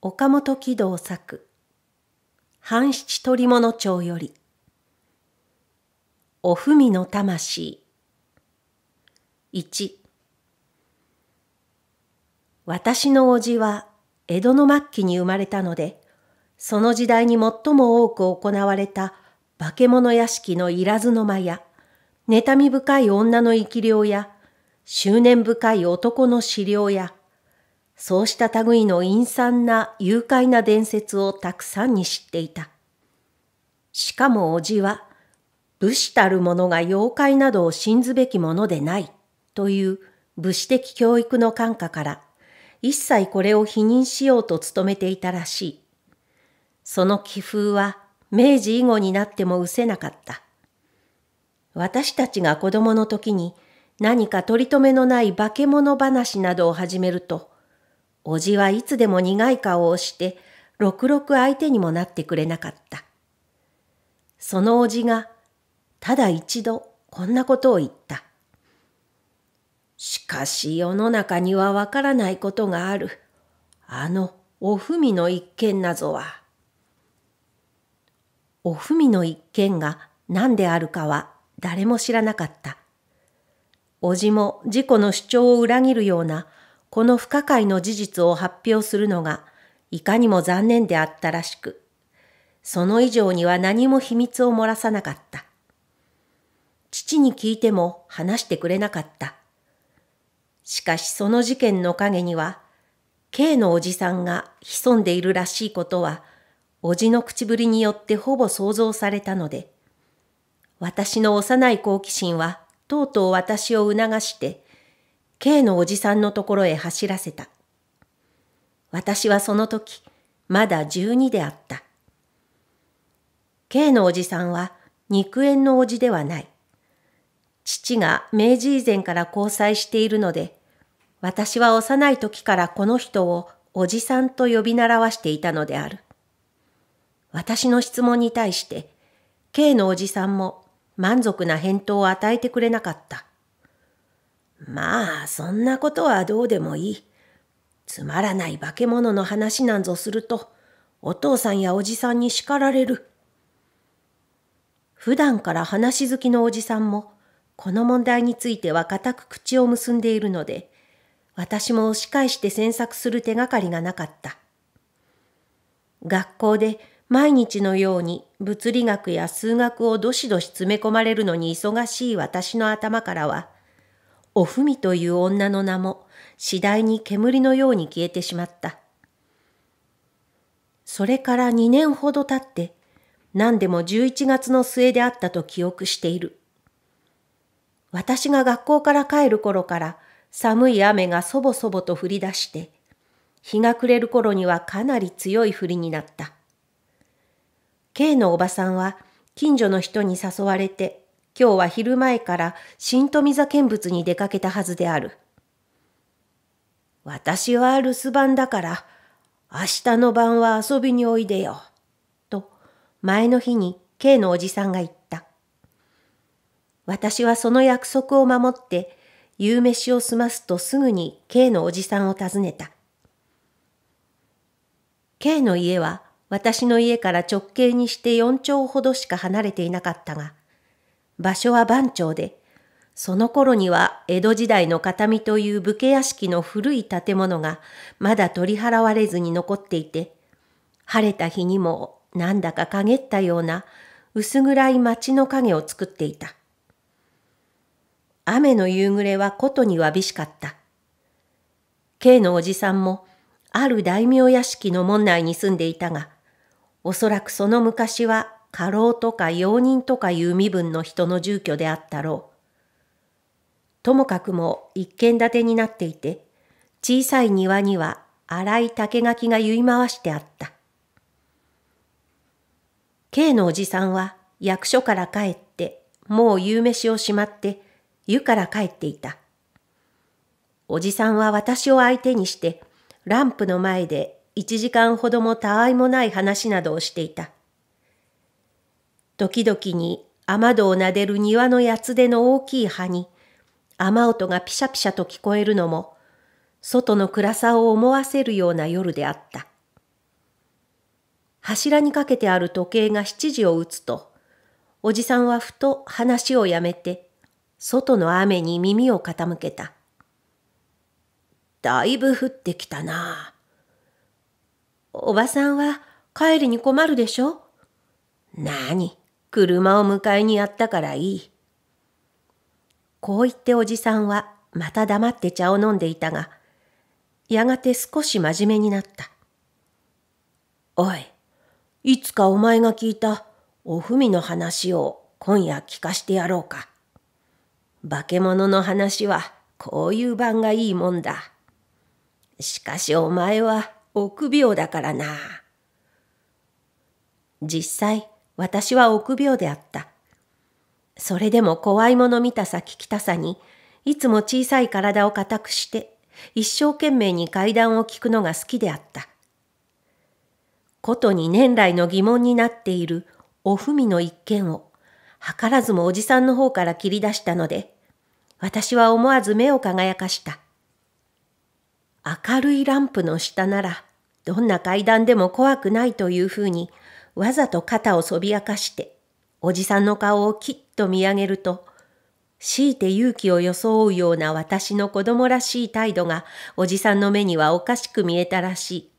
岡本喜道作半七取物町よりおふみの魂1私の叔父は江戸の末期に生まれたのでその時代に最も多く行われた化け物屋敷のいらずの間や妬み深い女の生き量や執念深い男の資料やそうした類の陰惨な誘拐な伝説をたくさんに知っていた。しかも叔父は、武士たる者が妖怪などを信ずべきものでないという武士的教育の感化から一切これを否認しようと努めていたらしい。その気風は明治以後になっても失せなかった。私たちが子供の時に何か取り留めのない化け物話などを始めるとおじはいつでも苦い顔をして、ろくろく相手にもなってくれなかった。そのおじが、ただ一度こんなことを言った。しかし世の中にはわからないことがある。あの、おふみの一件なぞは。おふみの一件が何であるかは誰も知らなかった。おじも事故の主張を裏切るようなこの不可解の事実を発表するのがいかにも残念であったらしく、その以上には何も秘密を漏らさなかった。父に聞いても話してくれなかった。しかしその事件の陰には、K のおじさんが潜んでいるらしいことは、おじの口ぶりによってほぼ想像されたので、私の幼い好奇心はとうとう私を促して、K のおじさんのところへ走らせた。私はその時、まだ12であった。K のおじさんは肉縁のおじではない。父が明治以前から交際しているので、私は幼い時からこの人をおじさんと呼び習わしていたのである。私の質問に対して、K のおじさんも満足な返答を与えてくれなかった。まあ、そんなことはどうでもいい。つまらない化け物の話なんぞすると、お父さんやおじさんに叱られる。普段から話好きのおじさんも、この問題については固く口を結んでいるので、私も押し返して詮索する手がかりがなかった。学校で毎日のように物理学や数学をどしどし詰め込まれるのに忙しい私の頭からは、おふみという女の名も次第に煙のように消えてしまった。それから2年ほど経って、何でも11月の末であったと記憶している。私が学校から帰る頃から寒い雨がそぼそぼと降り出して、日が暮れる頃にはかなり強い降りになった。K のおばさんは近所の人に誘われて今日は昼前から新富座見物に出かけたはずである。私は留守番だから、明日の晩は遊びにおいでよ。と、前の日に K のおじさんが言った。私はその約束を守って、夕飯を済ますとすぐに K のおじさんを訪ねた。K の家は私の家から直径にして4丁ほどしか離れていなかったが、場所は番町で、その頃には江戸時代の形見という武家屋敷の古い建物がまだ取り払われずに残っていて、晴れた日にもなんだか陰ったような薄暗い町の影を作っていた。雨の夕暮れはことにわびしかった。K のおじさんもある大名屋敷の門内に住んでいたが、おそらくその昔は過労とか容認とかいう身分の人の住居であったろう。ともかくも一軒建てになっていて、小さい庭には荒い竹垣が結い回してあった。K のおじさんは役所から帰って、もう夕飯をしまって、湯から帰っていた。おじさんは私を相手にして、ランプの前で一時間ほどもたわいもない話などをしていた。時々に雨戸を撫でる庭のやつでの大きい葉に、雨音がピシャピシャと聞こえるのも、外の暗さを思わせるような夜であった。柱にかけてある時計が7時を打つと、おじさんはふと話をやめて、外の雨に耳を傾けた。だいぶ降ってきたな。おばさんは帰りに困るでしょ何車を迎えにやったからいい。こう言っておじさんはまた黙って茶を飲んでいたが、やがて少し真面目になった。おい、いつかお前が聞いたおふみの話を今夜聞かしてやろうか。化け物の話はこういう番がいいもんだ。しかしお前は臆病だからな。実際、私は臆病であった。それでも怖いもの見たさ聞きたさに、いつも小さい体を固くして、一生懸命に階段を聞くのが好きであった。ことに年来の疑問になっているおふみの一件を、図らずもおじさんの方から切り出したので、私は思わず目を輝かした。明るいランプの下なら、どんな階段でも怖くないというふうにわざと肩をそびやかして、おじさんの顔をきっと見上げると、強いて勇気を装うような私の子供らしい態度がおじさんの目にはおかしく見えたらしい。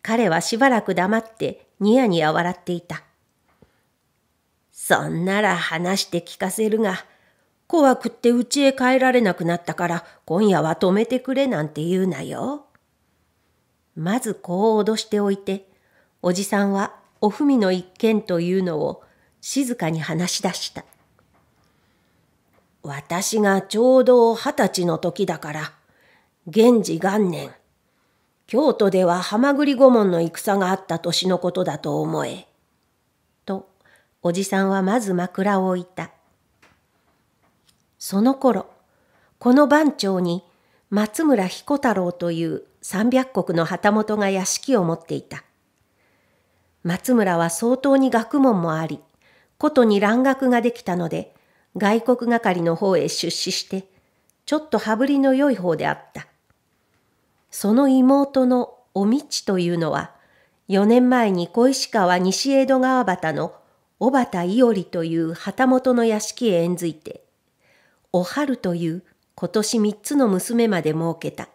彼はしばらく黙ってニヤニヤ笑っていた。そんなら話して聞かせるが、怖くって家へ帰られなくなったから今夜は止めてくれなんて言うなよ。まずこう脅しておいて、おじさんはおふみの一件というのを静かに話し出した。私がちょうど二十歳の時だから、源氏元年、京都でははまぐり御門の戦があった年のことだと思え。と、おじさんはまず枕を置いた。その頃、この番町に松村彦太郎という三百石の旗本が屋敷を持っていた。松村は相当に学問もあり、ことに蘭学ができたので、外国係の方へ出資して、ちょっと羽振りの良い方であった。その妹のおみちというのは、四年前に小石川西江戸川端の小畑伊織という旗本の屋敷へ縁づいて、お春という今年三つの娘まで設けた。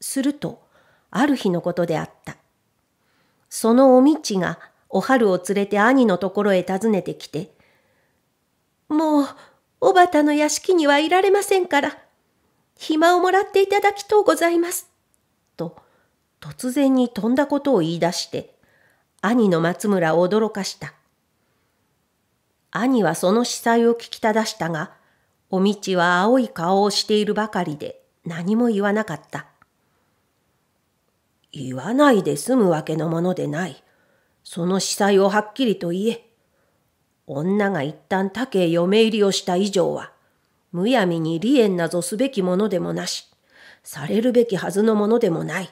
すると、ある日のことであった。そのおみちがお春を連れて兄のところへ訪ねてきて、もう、おばたの屋敷にはいられませんから、暇をもらっていただきとうございます。と、突然に飛んだことを言い出して、兄の松村を驚かした。兄はその司祭を聞きただしたが、おみちは青い顔をしているばかりで何も言わなかった。言わないで済むわけのものでない。その司祭をはっきりと言え。女が一旦他家へ嫁入りをした以上は、むやみに利縁なぞすべきものでもなし、されるべきはずのものでもない。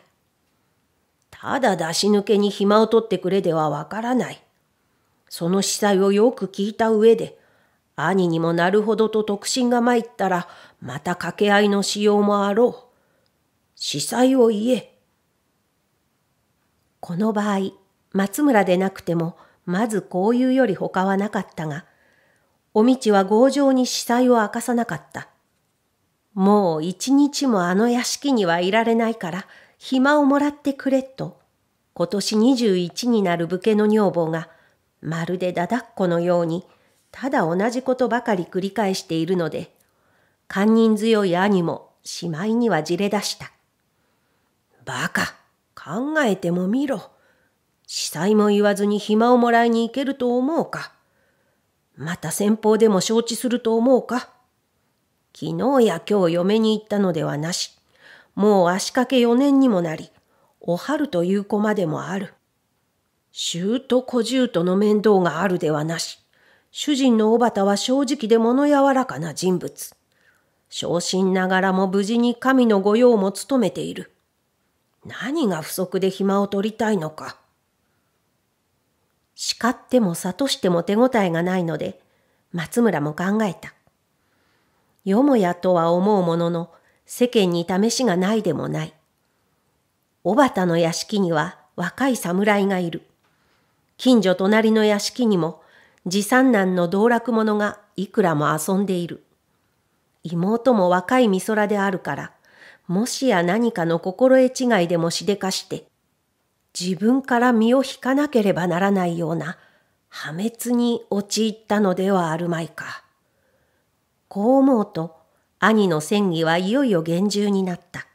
ただ出し抜けに暇を取ってくれではわからない。その司祭をよく聞いた上で、兄にもなるほどと特心が参ったら、また掛け合いのしようもあろう。司祭を言え。この場合、松村でなくても、まずこういうより他はなかったが、おみちは強情に死体を明かさなかった。もう一日もあの屋敷にはいられないから、暇をもらってくれと、今年21になる武家の女房が、まるでだだっこのように、ただ同じことばかり繰り返しているので、堪忍強い兄もしまいにはじれ出した。バカ考えてもみろ。死災も言わずに暇をもらいに行けると思うか。また先方でも承知すると思うか。昨日や今日嫁に行ったのではなし。もう足掛け4年にもなり、お春という子までもある。衆と小獣との面倒があるではなし。主人の小畑は正直で物柔らかな人物。昇進ながらも無事に神の御用も務めている。何が不足で暇を取りたいのか。叱っても諭しても手応えがないので、松村も考えた。よもやとは思うものの、世間に試しがないでもない。小畑の屋敷には若い侍がいる。近所隣の屋敷にも、次三男の道楽者がいくらも遊んでいる。妹も若い美空であるから、もしや何かの心得違いでもしでかして、自分から身を引かなければならないような破滅に陥ったのではあるまいか。こう思うと、兄の戦議はいよいよ厳重になった。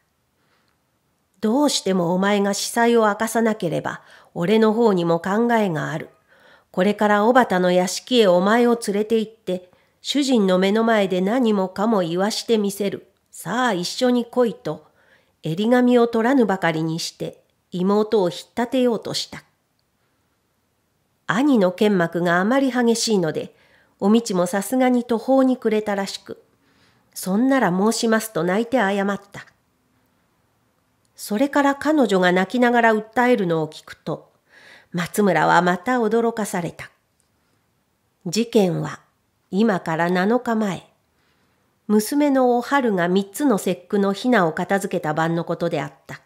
どうしてもお前が司祭を明かさなければ、俺の方にも考えがある。これから小畑の屋敷へお前を連れて行って、主人の目の前で何もかも言わしてみせる。さあ一緒に来いと、襟紙を取らぬばかりにして妹を引っ立てようとした。兄の剣幕があまり激しいので、おみちもさすがに途方に暮れたらしく、そんなら申しますと泣いて謝った。それから彼女が泣きながら訴えるのを聞くと、松村はまた驚かされた。事件は今から7日前、娘のお春が三つの節句のひなを片付けた晩のことであった。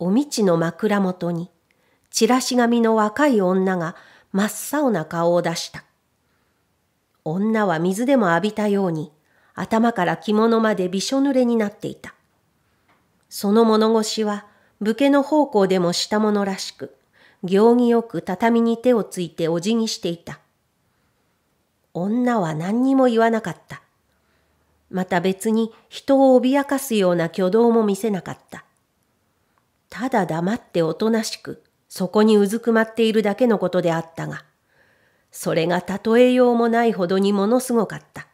おみちの枕元に、チラシ紙の若い女が真っ青な顔を出した。女は水でも浴びたように、頭から着物までびしょ濡れになっていた。その物腰は、武家の奉公でもしたものらしく、行儀よく畳に手をついてお辞儀していた。女は何にも言わなかった。また別に人を脅かすような挙動も見せなかった。ただ黙っておとなしく、そこにうずくまっているだけのことであったが、それが例えようもないほどにものすごかった。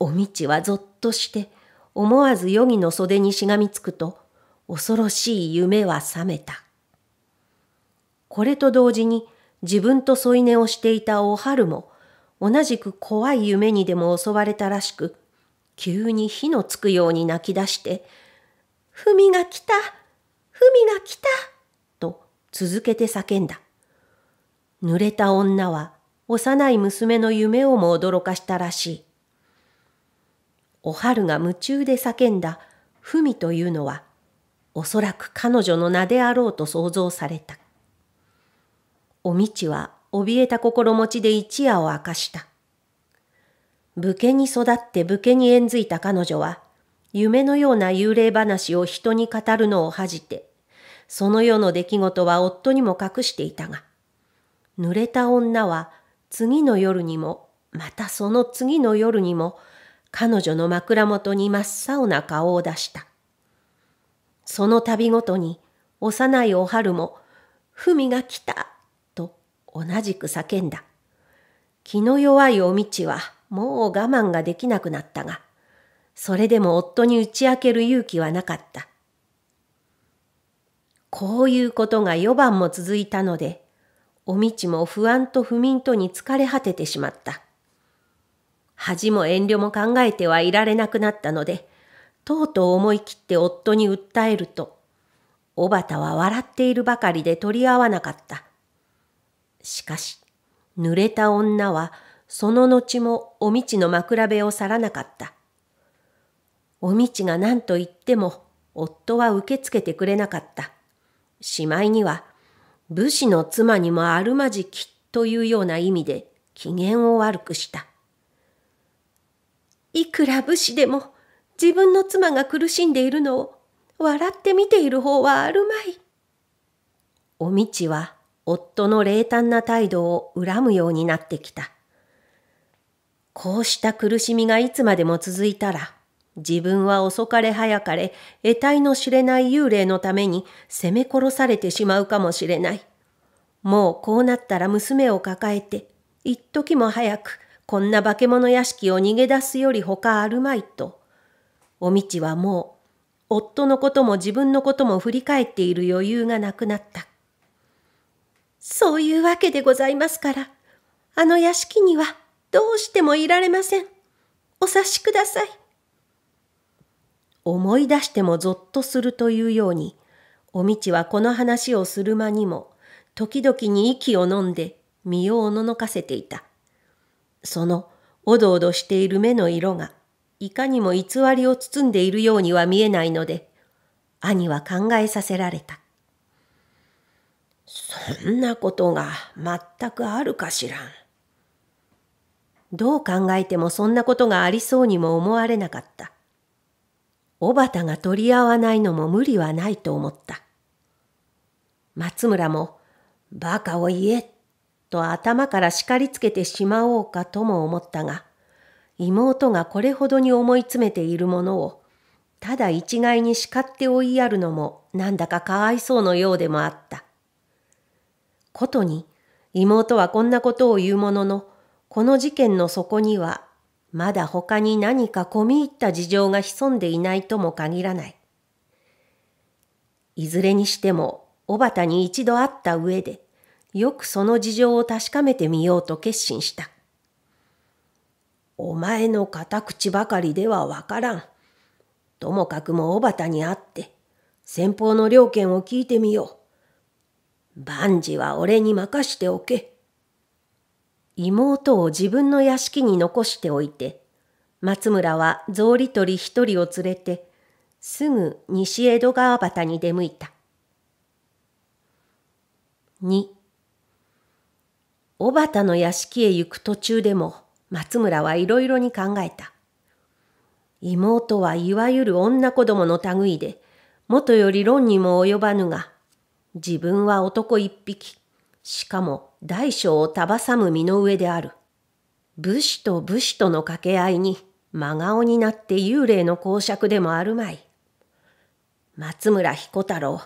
おみちはぞっとして、思わず余儀の袖にしがみつくと、恐ろしい夢は覚めた。これと同時に、自分と添い寝をしていたおはるも、同じく怖い夢にでも襲われたらしく、急に火のつくように泣き出して、ふみが来たふみが来たと続けて叫んだ。濡れた女は幼い娘の夢をも驚かしたらしい。おはるが夢中で叫んだふみというのは、おそらく彼女の名であろうと想像された。おみちは怯えた心持ちで一夜を明かした。武家に育って武家に縁づいた彼女は、夢のような幽霊話を人に語るのを恥じて、その世の出来事は夫にも隠していたが、濡れた女は次の夜にも、またその次の夜にも、彼女の枕元に真っ青な顔を出した。その度ごとに、幼いお春も、ふみが来た同じく叫んだ。気の弱いお道はもう我慢ができなくなったが、それでも夫に打ち明ける勇気はなかった。こういうことが四晩も続いたので、おみちも不安と不眠とに疲れ果ててしまった。恥も遠慮も考えてはいられなくなったので、とうとう思い切って夫に訴えると、小たは笑っているばかりで取り合わなかった。しかし、濡れた女はその後もおみちの枕辺を去らなかった。おみちが何と言っても夫は受け付けてくれなかった。しまいには、武士の妻にもあるまじきというような意味で機嫌を悪くした。いくら武士でも自分の妻が苦しんでいるのを笑って見ている方はあるまい。おみちは夫の冷淡な態度を恨むようになってきた。こうした苦しみがいつまでも続いたら、自分は遅かれ早かれ、得体の知れない幽霊のために責め殺されてしまうかもしれない。もうこうなったら娘を抱えて、一時も早く、こんな化け物屋敷を逃げ出すより他あるまいと。おみちはもう、夫のことも自分のことも振り返っている余裕がなくなった。そういうわけでございますから、あの屋敷にはどうしてもいられません。お察しください。思い出してもぞっとするというように、おみちはこの話をする間にも、時々に息を飲んで身をおののかせていた。そのおどおどしている目の色が、いかにも偽りを包んでいるようには見えないので、兄は考えさせられた。そんなことが全くあるかしらん。どう考えてもそんなことがありそうにも思われなかった。小畑が取り合わないのも無理はないと思った。松村も、バカを言え、と頭から叱りつけてしまおうかとも思ったが、妹がこれほどに思い詰めているものを、ただ一概に叱って追いやるのもなんだかかわいそうのようでもあった。ことに妹はこんなことを言うもののこの事件の底にはまだ他に何か込み入った事情が潜んでいないとも限らない。いずれにしても小畑に一度会った上でよくその事情を確かめてみようと決心した。お前の片口ばかりではわからん。ともかくも小畑に会って、先方の了見を聞いてみよう。万事は俺に任しておけ。妹を自分の屋敷に残しておいて、松村は草履取り一人を連れて、すぐ西江戸川端に出向いた。二、小畑の屋敷へ行く途中でも松村はいろいろに考えた。妹はいわゆる女子供の類で、もとより論にも及ばぬが、自分は男一匹、しかも大小を束さむ身の上である。武士と武士との掛け合いに真顔になって幽霊の公爵でもあるまい。松村彦太郎、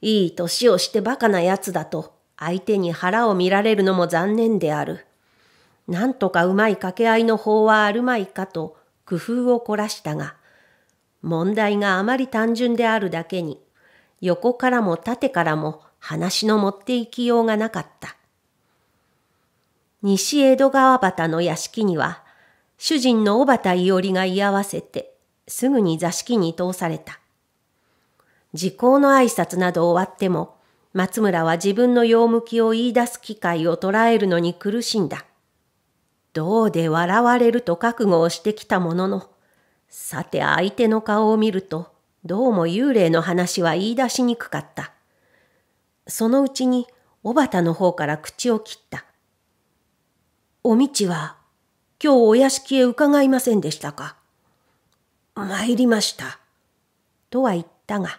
いい年をしてバカな奴だと相手に腹を見られるのも残念である。なんとかうまい掛け合いの方はあるまいかと工夫を凝らしたが、問題があまり単純であるだけに横からも縦からも話の持って行きようがなかった。西江戸川端の屋敷には、主人の小畑伊織が居合わせて、すぐに座敷に通された。時効の挨拶など終わっても、松村は自分の用向きを言い出す機会を捉えるのに苦しんだ。どうで笑われると覚悟をしてきたものの、さて相手の顔を見ると、どうも幽霊の話は言い出しにくかった。そのうちに小たの方から口を切った。おみちは今日お屋敷へ伺いませんでしたか参りました。とは言ったが、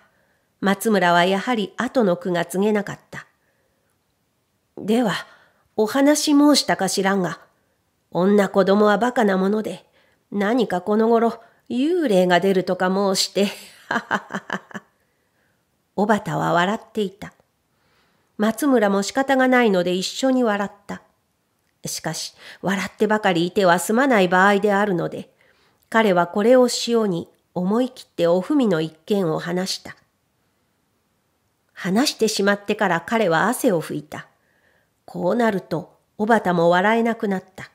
松村はやはり後の句が告げなかった。では、お話申したか知らんが、女子供はバカなもので、何かこの頃、幽霊が出るとか申して、はははは。おばたは笑っていた。松村も仕方がないので一緒に笑った。しかし、笑ってばかりいては済まない場合であるので、彼はこれを塩に思い切っておふみの一件を話した。話してしまってから彼は汗を拭いた。こうなると、おばたも笑えなくなった。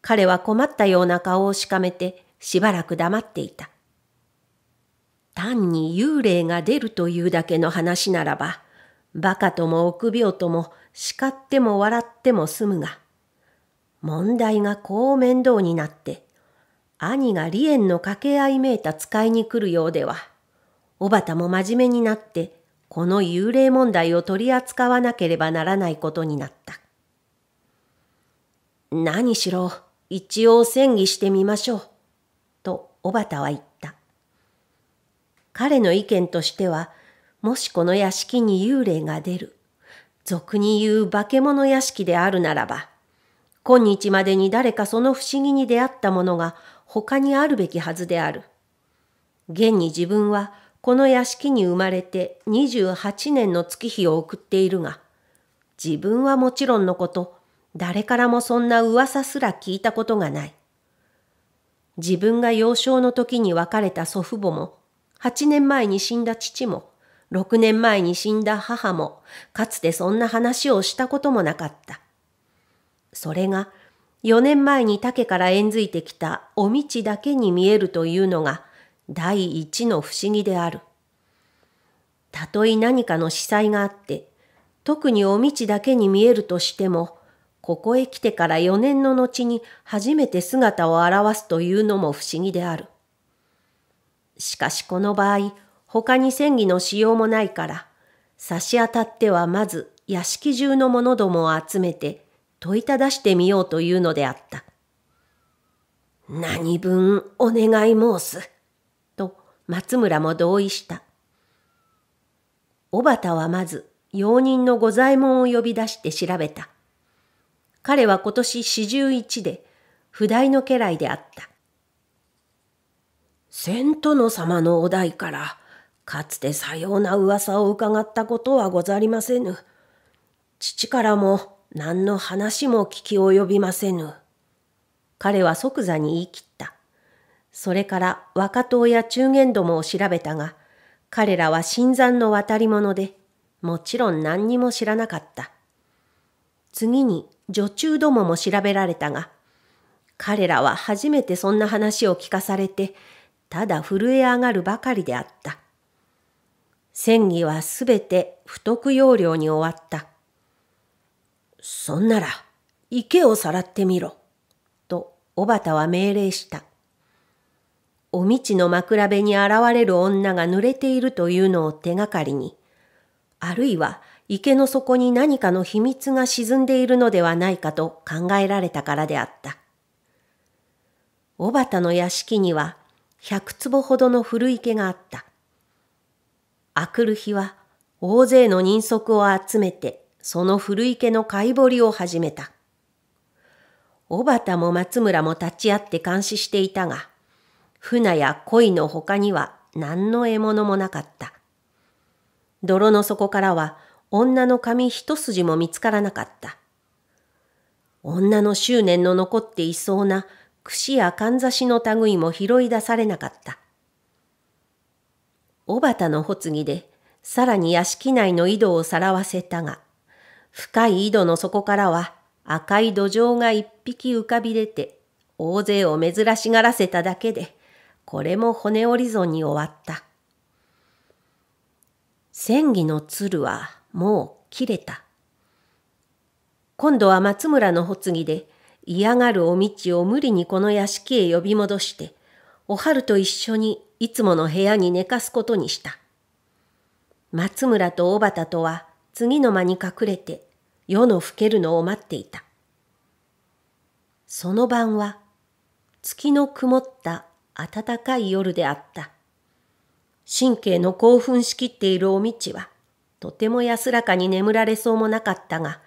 彼は困ったような顔をしかめて、しばらく黙っていた。単に幽霊が出るというだけの話ならば、馬鹿とも臆病とも叱っても笑っても済むが、問題がこう面倒になって、兄が離縁の掛け合いめいた使いに来るようでは、小たも真面目になって、この幽霊問題を取り扱わなければならないことになった。何しろ、一応戦議してみましょう、と小たは言った。彼の意見としては、もしこの屋敷に幽霊が出る、俗に言う化け物屋敷であるならば、今日までに誰かその不思議に出会ったものが他にあるべきはずである。現に自分はこの屋敷に生まれて28年の月日を送っているが、自分はもちろんのこと、誰からもそんな噂すら聞いたことがない。自分が幼少の時に別れた祖父母も、8年前に死んだ父も、6年前に死んだ母も、かつてそんな話をしたこともなかった。それが、4年前に竹から縁づいてきたお道だけに見えるというのが、第一の不思議である。たとえ何かの司祭があって、特にお道だけに見えるとしても、ここへ来てから4年の後に初めて姿を現すというのも不思議である。しかしこの場合、他に戦技のしようもないから、差し当たってはまず屋敷中の者どもを集めて問いただしてみようというのであった。何分お願い申す。と松村も同意した。小畑はまず用人の御左衛門を呼び出して調べた。彼は今年四十一で、不代の家来であった。セント様のお代から、かつてさような噂を伺ったことはござりませぬ。父からも何の話も聞き及びませぬ。彼は即座に言い切った。それから若党や中間どもを調べたが、彼らは新参の渡り者で、もちろん何にも知らなかった。次に女中どもも調べられたが、彼らは初めてそんな話を聞かされて、ただ震え上がるばかりであった。戦議はすべて不得要領に終わった。そんなら、池をさらってみろ。と、小畑は命令した。お道の枕辺に現れる女が濡れているというのを手がかりに、あるいは池の底に何かの秘密が沈んでいるのではないかと考えられたからであった。小畑の屋敷には100坪ほどの古池があった。あくる日は大勢の人足を集めてその古池の貝掘りを始めた。小畑も松村も立ち会って監視していたが、船や鯉の他には何の獲物もなかった。泥の底からは女の髪一筋も見つからなかった。女の執念の残っていそうな櫛やかんざしの類も拾い出されなかった。小畑のほつぎで、さらに屋敷内の井戸をさらわせたが、深い井戸の底からは赤い土壌が一匹浮かび出て、大勢を珍しがらせただけで、これも骨折り損に終わった。千儀の鶴はもう切れた。今度は松村のほつぎで、嫌がるおみちを無理にこの屋敷へ呼び戻して、お春と一緒にいつもの部屋に寝かすことにした。松村と小畑とは次の間に隠れて夜の更けるのを待っていた。その晩は月の曇った暖かい夜であった。神経の興奮しきっているおみちはとても安らかに眠られそうもなかったが、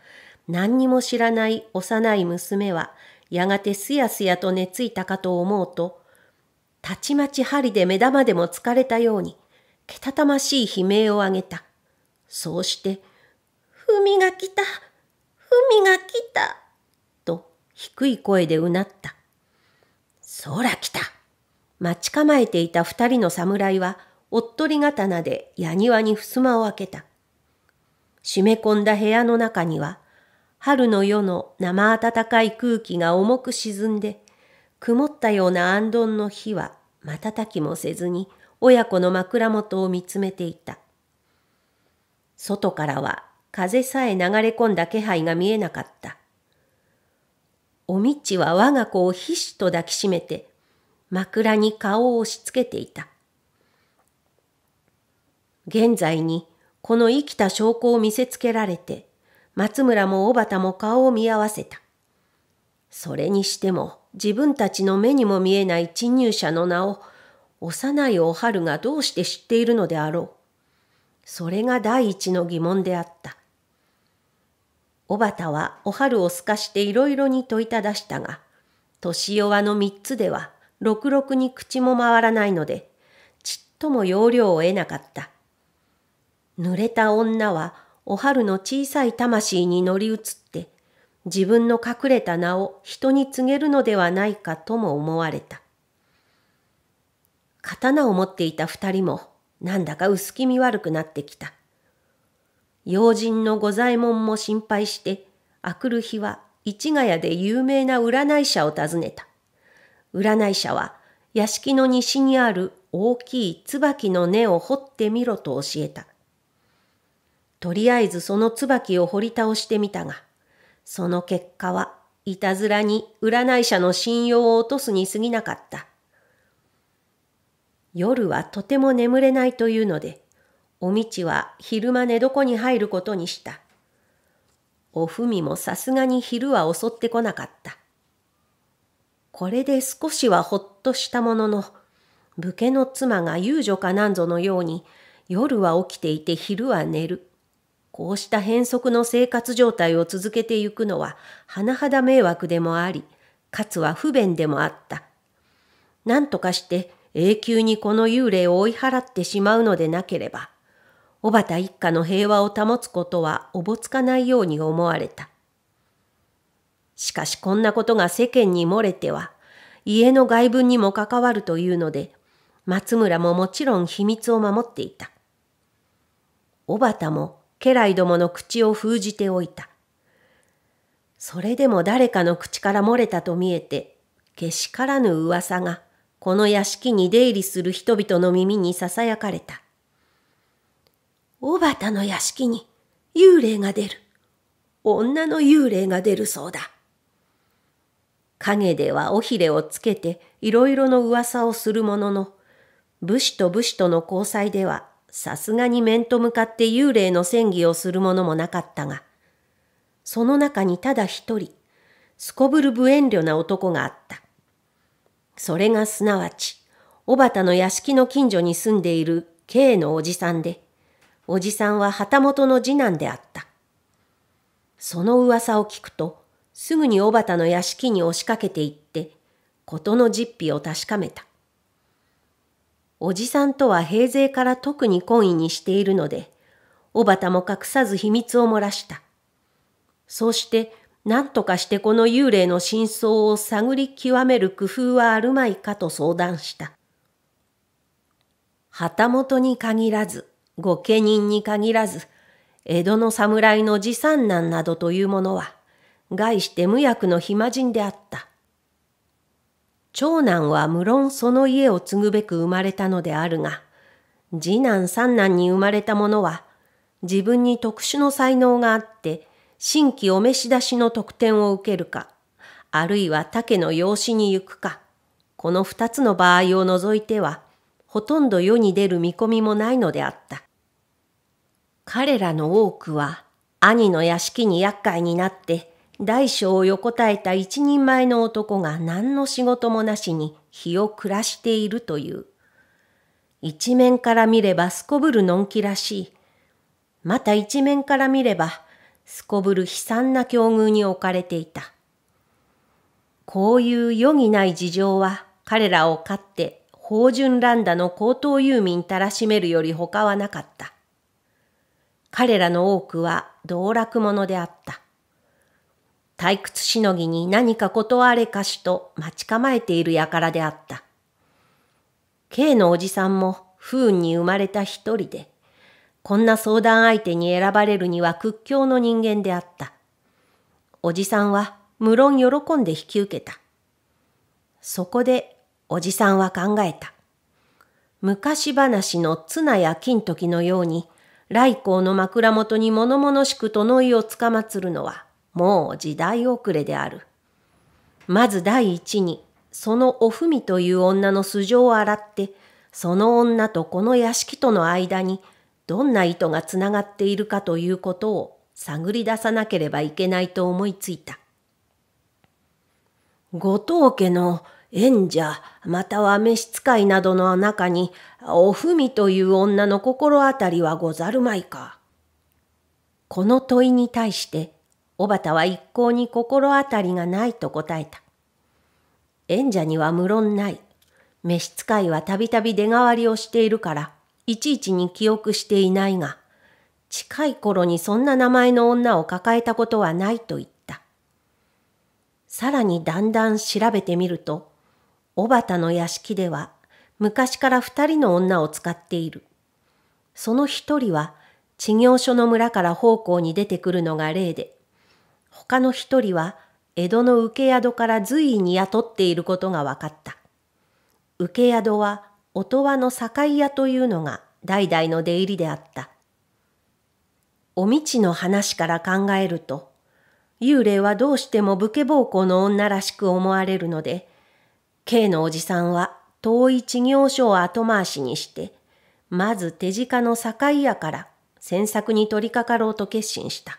何にも知らない幼い娘は、やがてすやすやと寝ついたかと思うと、たちまち針で目玉でも疲れたように、けたたましい悲鳴を上げた。そうして、文が来たふみが来たと低い声でうなった。そら来た待ち構えていた二人の侍は、おっとり刀でやにわに襖を開けた。締め込んだ部屋の中には、春の夜の生暖かい空気が重く沈んで、曇ったような安どの日は瞬きもせずに親子の枕元を見つめていた。外からは風さえ流れ込んだ気配が見えなかった。おみちは我が子をひしと抱きしめて、枕に顔を押し付けていた。現在にこの生きた証拠を見せつけられて、松村も小畑も顔を見合わせた。それにしても自分たちの目にも見えない侵入者の名を幼いお春がどうして知っているのであろう。それが第一の疑問であった。小畑はお春を透かしていろいろに問いただしたが、年弱の三つではろくろくに口も回らないので、ちっとも要領を得なかった。濡れた女はお春の小さい魂に乗り移って、自分の隠れた名を人に告げるのではないかとも思われた。刀を持っていた二人も、なんだか薄気味悪くなってきた。要人の御左衛門も心配して、あくる日は市ヶ谷で有名な占い者を訪ねた。占い者は、屋敷の西にある大きい椿の根を掘ってみろと教えた。とりあえずその椿を掘り倒してみたが、その結果は、いたずらに占い者の信用を落とすに過ぎなかった。夜はとても眠れないというので、おみちは昼間寝床に入ることにした。おふみもさすがに昼は襲ってこなかった。これで少しはほっとしたものの、武家の妻が遊女かなんぞのように、夜は起きていて昼は寝る。こうした変則の生活状態を続けてゆくのは、甚だ迷惑でもあり、かつは不便でもあった。何とかして永久にこの幽霊を追い払ってしまうのでなければ、小畑一家の平和を保つことはおぼつかないように思われた。しかしこんなことが世間に漏れては、家の外分にも関わるというので、松村ももちろん秘密を守っていた。小畑も家来どもの口を封じておいた。それでも誰かの口から漏れたと見えて、けしからぬ噂が、この屋敷に出入りする人々の耳にささやかれた。ばたの屋敷に幽霊が出る。女の幽霊が出るそうだ。陰では尾ひれをつけていろいろの噂をするものの、武士と武士との交際ではさすがに面と向かって幽霊の戦技をするものもなかったが、その中にただ一人、すこぶる無遠慮な男があった。それがすなわち、小たの屋敷の近所に住んでいる K のおじさんで、おじさんは旗本の次男であった。その噂を聞くと、すぐにば畑の屋敷に押しかけていって、事の実費を確かめた。おじさんとは平勢から特に懇意にしているので、小たも隠さず秘密を漏らした。そうして、何とかしてこの幽霊の真相を探り極める工夫はあるまいかと相談した。旗本に限らず、御家人に限らず、江戸の侍の持参難などというものは、概して無役の暇人であった。長男は無論その家を継ぐべく生まれたのであるが、次男三男に生まれた者は、自分に特殊の才能があって、新規お召し出しの特典を受けるか、あるいは竹の養子に行くか、この二つの場合を除いては、ほとんど世に出る見込みもないのであった。彼らの多くは、兄の屋敷に厄介になって、大小を横たえた一人前の男が何の仕事もなしに日を暮らしているという。一面から見ればすこぶるのんきらしい。また一面から見ればすこぶる悲惨な境遇に置かれていた。こういう余儀ない事情は彼らを勝って芳醇乱打の高等遊民たらしめるより他はなかった。彼らの多くは道楽者であった。退屈しのぎに何か断れかしと待ち構えている輩であった。K のおじさんも不運に生まれた一人で、こんな相談相手に選ばれるには屈強の人間であった。おじさんは無論喜んで引き受けた。そこでおじさんは考えた。昔話の綱や金時のように、来光の枕元に物々しくといをつかまつるのはもう時代遅れである。まず第一に、そのおふみという女の素性を洗って、その女とこの屋敷との間にどんな糸がつながっているかということを探り出さなければいけないと思いついた。後藤家の縁者または召使いなどの中におふみという女の心当たりはござるまいか。この問いに対して小畑は一向に心当たりがないと答えた。縁者には無論ない。召使いはたびたび出代わりをしているから、いちいちに記憶していないが、近い頃にそんな名前の女を抱えたことはないと言った。さらにだんだん調べてみると、小畑の屋敷では昔から二人の女を使っている。その一人は、事業所の村から奉公に出てくるのが例で、他の一人は江戸の請宿から随意に雇っていることが分かった。請宿は音羽の酒屋というのが代々の出入りであった。お道の話から考えると、幽霊はどうしても武家奉公の女らしく思われるので、K のおじさんは遠い事業所を後回しにして、まず手近の酒屋から詮索に取り掛かろうと決心した。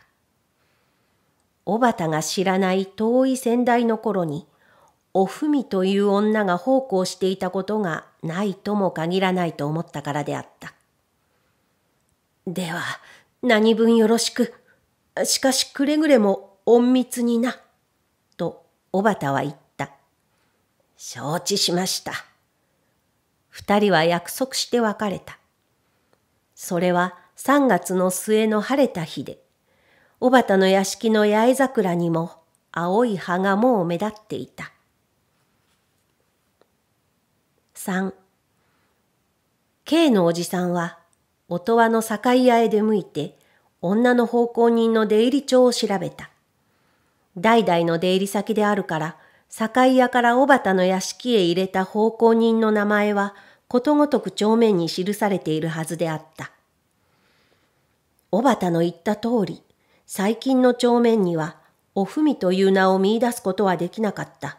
小畑が知らない遠い先代の頃に、おふみという女が奉公していたことがないとも限らないと思ったからであった。では、何分よろしく。しかしくれぐれも隠密にな。と、小畑は言った。承知しました。二人は約束して別れた。それは3月の末の晴れた日で、小畑の屋敷の八重桜にも青い葉がもう目立っていた。三、K のおじさんは音羽の境屋へ出向いて女の奉公人の出入り帳を調べた。代々の出入り先であるから境屋から小畑の屋敷へ入れた奉公人の名前はことごとく帳面に記されているはずであった。小畑の言った通り、最近の帳面には、おふみという名を見出すことはできなかった。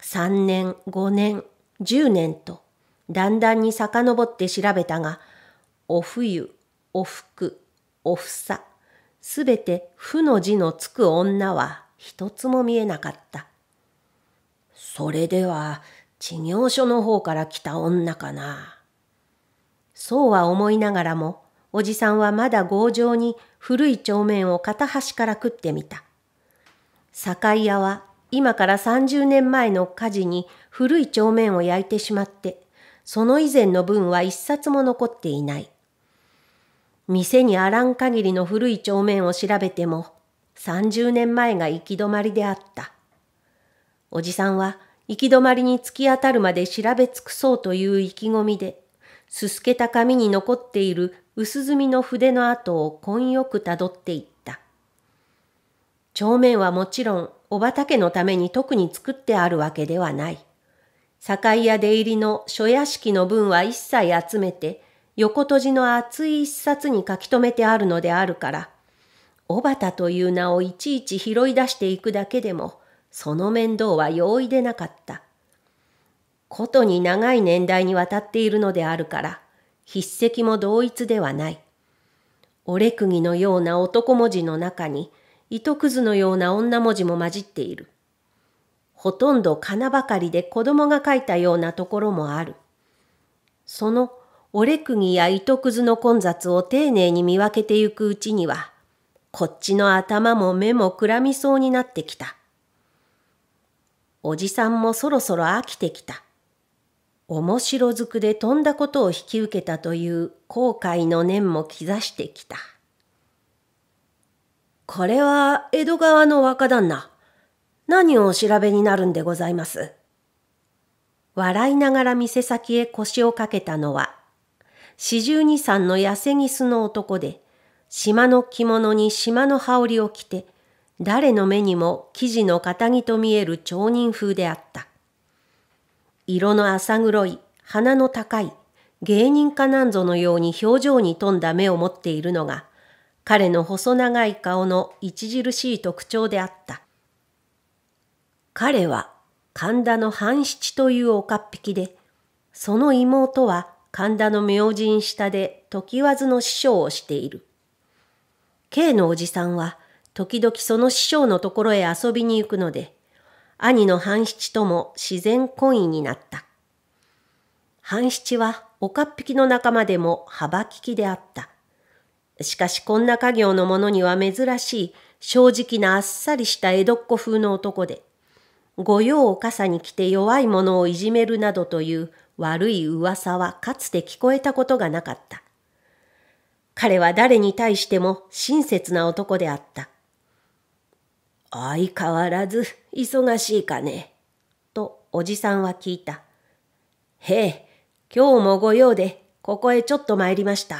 三年、五年、十年と、だんだんに遡って調べたが、お冬、お服、おふさ、すべて負の字のつく女は一つも見えなかった。それでは、事業所の方から来た女かな。そうは思いながらも、おじさんはまだ強情に古い帳面を片端から食ってみた。酒屋は今から30年前の火事に古い帳面を焼いてしまって、その以前の分は一冊も残っていない。店にあらん限りの古い帳面を調べても、30年前が行き止まりであった。おじさんは行き止まりに突き当たるまで調べ尽くそうという意気込みで、すすけた紙に残っている薄墨の筆の跡を根よくたどっていった。帳面はもちろん、お畑のために特に作ってあるわけではない。堺屋出入りの書屋敷の分は一切集めて、横閉じの厚い一冊に書き留めてあるのであるから、小畑という名をいちいち拾い出していくだけでも、その面倒は容易でなかった。ことに長い年代にわたっているのであるから、筆跡も同一ではない。折れ釘のような男文字の中に、糸くずのような女文字も混じっている。ほとんど金ばかりで子供が書いたようなところもある。その折れ釘や糸くずの混雑を丁寧に見分けてゆくうちには、こっちの頭も目もくらみそうになってきた。おじさんもそろそろ飽きてきた。面白ずくで飛んだことを引き受けたという後悔の念も刻してきた。これは江戸川の若旦那。何をお調べになるんでございます。笑いながら店先へ腰をかけたのは、四十二三の痩せぎすの男で、島の着物に島の羽織を着て、誰の目にも生地の仇と見える町人風であった。色の浅黒い、鼻の高い、芸人家なんぞのように表情に富んだ目を持っているのが、彼の細長い顔の著しい特徴であった。彼は神田の半七という岡っ引きで、その妹は神田の明神下で時わずの師匠をしている。K のおじさんは時々その師匠のところへ遊びに行くので、兄の半七とも自然懇意になった。半七は岡っ引きの仲間でも幅利きであった。しかしこんな家業の者には珍しい正直なあっさりした江戸っ子風の男で、御用を傘に着て弱い者をいじめるなどという悪い噂はかつて聞こえたことがなかった。彼は誰に対しても親切な男であった。相変わらず忙しいかね。とおじさんは聞いた。へえ、今日もご用でここへちょっと参りました。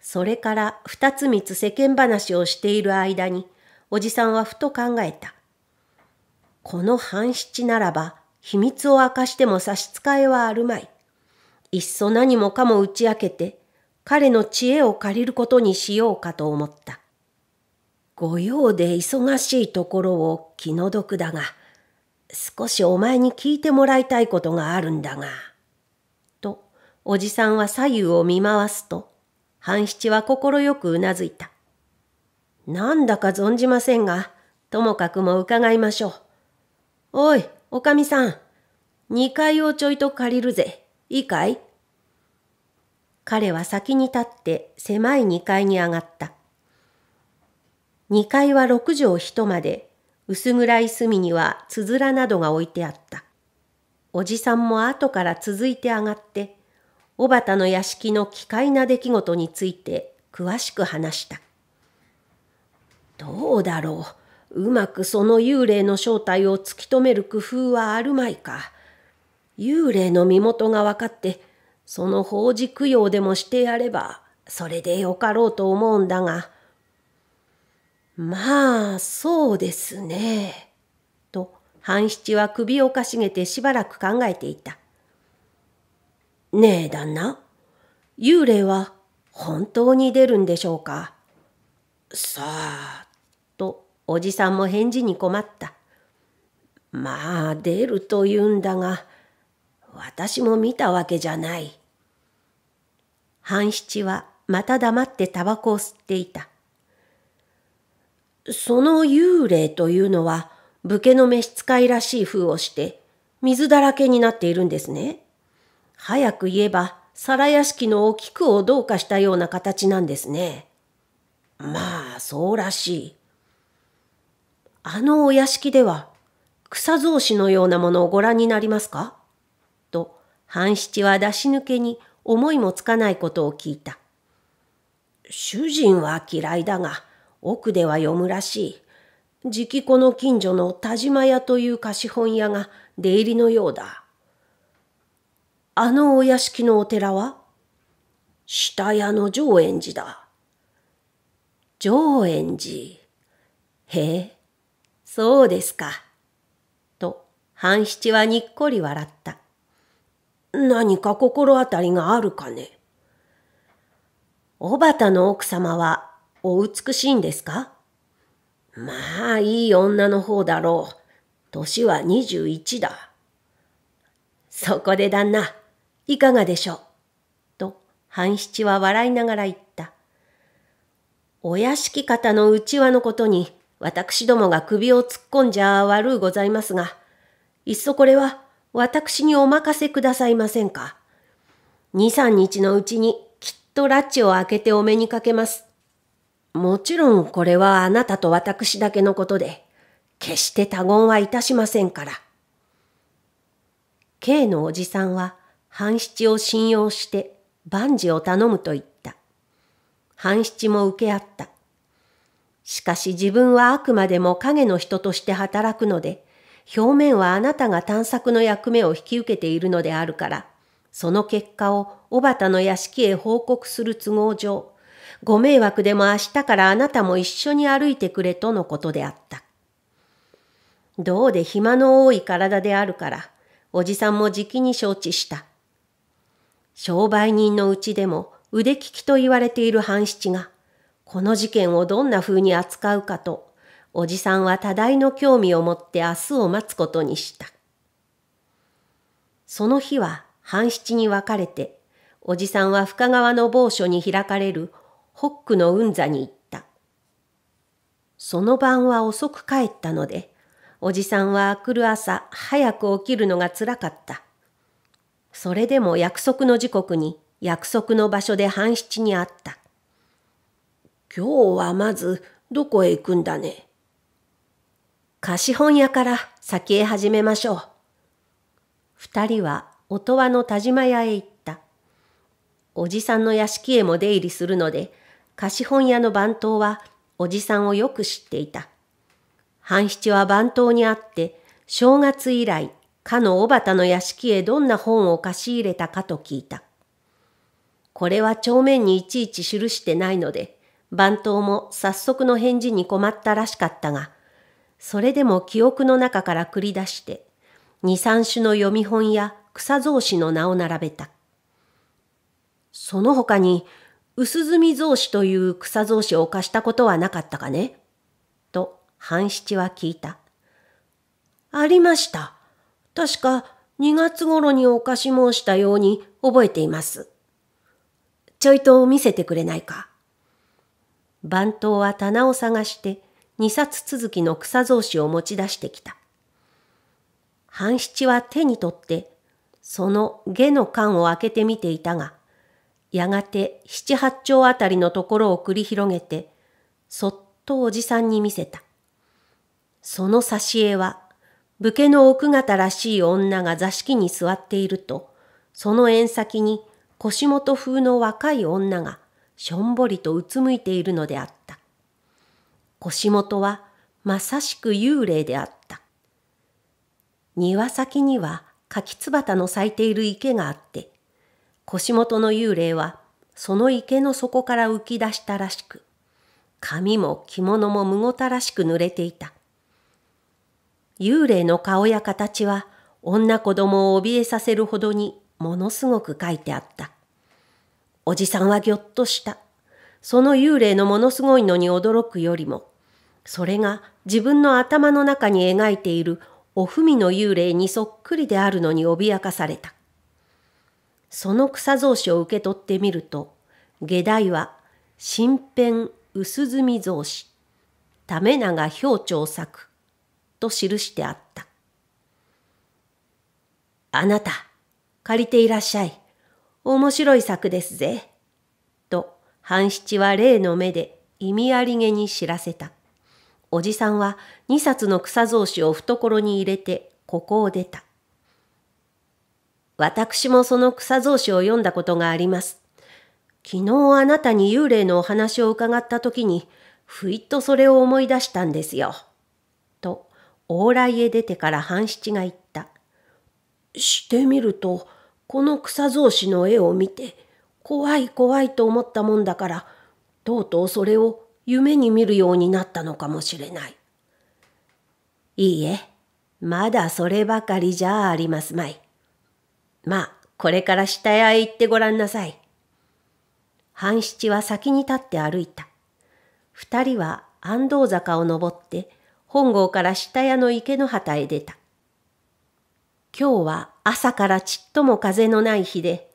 それから二つ三つ世間話をしている間に、おじさんはふと考えた。この半七ならば、秘密を明かしても差し支えはあるまい。いっそ何もかも打ち明けて、彼の知恵を借りることにしようかと思った。御用で忙しいところを気の毒だが、少しお前に聞いてもらいたいことがあるんだが。と、おじさんは左右を見回すと、半七は快くうなずいた。なんだか存じませんが、ともかくも伺いましょう。おい、おかみさん。二階をちょいと借りるぜ。いいかい彼は先に立って狭い二階に上がった。2階は6畳一間で、薄暗い隅にはつづらなどが置いてあった。おじさんも後から続いて上がって、小たの屋敷の奇怪な出来事について詳しく話した。どうだろう。うまくその幽霊の正体を突き止める工夫はあるまいか。幽霊の身元が分かって、その法事供養でもしてやれば、それでよかろうと思うんだが、まあ、そうですね。と、半七は首をかしげてしばらく考えていた。ねえ、旦那。幽霊は本当に出るんでしょうかさあ、と、おじさんも返事に困った。まあ、出ると言うんだが、私も見たわけじゃない。半七はまた黙ってタバコを吸っていた。その幽霊というのは、武家の召使いらしい風をして、水だらけになっているんですね。早く言えば、皿屋敷のお菊をどうかしたような形なんですね。まあ、そうらしい。あのお屋敷では、草草子のようなものをご覧になりますかと、半七は出し抜けに思いもつかないことを聞いた。主人は嫌いだが、奥では読むらしい。じきこの近所の田島屋という貸本屋が出入りのようだ。あのお屋敷のお寺は下屋の上円寺だ。上円寺。へえ、そうですか。と、半七はにっこり笑った。何か心当たりがあるかね。小畑の奥様はお美しいんですかまあ、いい女の方だろう。年は21だ。そこで旦那、いかがでしょうと、半七は笑いながら言った。お屋敷方のうちわのことに、私どもが首を突っ込んじゃ悪うございますが、いっそこれは私にお任せくださいませんか。二三日のうちにきっとラッチを開けてお目にかけます。もちろんこれはあなたと私だけのことで、決して他言はいたしませんから。K のおじさんは半七を信用して万事を頼むと言った。半七も受け合った。しかし自分はあくまでも影の人として働くので、表面はあなたが探索の役目を引き受けているのであるから、その結果を小畑の屋敷へ報告する都合上、ご迷惑でも明日からあなたも一緒に歩いてくれとのことであった。どうで暇の多い体であるから、おじさんもじきに承知した。商売人のうちでも腕利きと言われている半七が、この事件をどんな風に扱うかと、おじさんは多大の興味を持って明日を待つことにした。その日は半七に分かれて、おじさんは深川の某所に開かれるホックの運座に行った。その晩は遅く帰ったので、おじさんは来る朝早く起きるのがつらかった。それでも約束の時刻に約束の場所で半七に会った。今日はまずどこへ行くんだね。貸本屋から先へ始めましょう。二人は音羽の田島屋へ行った。おじさんの屋敷へも出入りするので、貸本屋の番頭はおじさんをよく知っていた。半七は番頭に会って正月以来かの小畑の屋敷へどんな本を貸し入れたかと聞いた。これは帳面にいちいち記してないので、番頭も早速の返事に困ったらしかったが、それでも記憶の中から繰り出して、二三種の読み本や草草子の名を並べた。その他に、薄墨造紙という草造紙を貸したことはなかったかねと半七は聞いた。ありました。確か2月頃にお貸し申したように覚えています。ちょいと見せてくれないか。番頭は棚を探して2冊続きの草造紙を持ち出してきた。半七は手に取ってその下の缶を開けてみていたが、やがて七八丁あたりのところを繰り広げて、そっとおじさんに見せた。その挿絵は、武家の奥方らしい女が座敷に座っていると、その縁先に腰元風の若い女がしょんぼりとうつむいているのであった。腰元はまさしく幽霊であった。庭先には柿椿の咲いている池があって、腰元の幽霊はその池の底から浮き出したらしく、髪も着物もむごたらしく濡れていた。幽霊の顔や形は女子供を怯えさせるほどにものすごく書いてあった。おじさんはぎょっとした。その幽霊のものすごいのに驚くよりも、それが自分の頭の中に描いているおふみの幽霊にそっくりであるのに脅かされた。その草草子を受け取ってみると、下代は新編薄墨草子、為長表長作と記してあった。あなた、借りていらっしゃい。面白い作ですぜ。と、半七は例の目で意味ありげに知らせた。おじさんは二冊の草草子を懐に入れてここを出た。私もその草草子を読んだことがあります。昨日あなたに幽霊のお話を伺った時に、ふいっとそれを思い出したんですよ。と、往来へ出てから半七が言った。してみると、この草草子の絵を見て、怖い怖いと思ったもんだから、とうとうそれを夢に見るようになったのかもしれない。いいえ、まだそればかりじゃありますまい。まあ、これから下屋へ行ってごらんなさい。半七は先に立って歩いた。二人は安藤坂を登って、本郷から下屋の池の旗へ出た。今日は朝からちっとも風のない日で、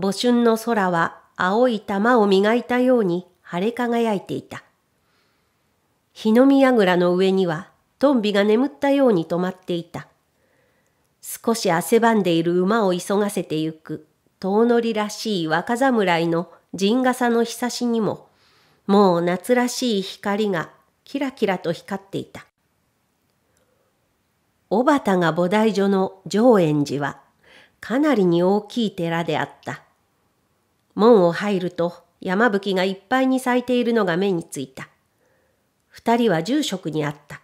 母春の空は青い玉を磨いたように晴れ輝いていた。日の見櫓の上には、トンビが眠ったように止まっていた。少し汗ばんでいる馬を急がせてゆく、遠乗りらしい若侍の陣笠のひさしにも、もう夏らしい光がキラキラと光っていた。小畑が菩提所の上円寺は、かなりに大きい寺であった。門を入ると山吹がいっぱいに咲いているのが目についた。二人は住職に会った。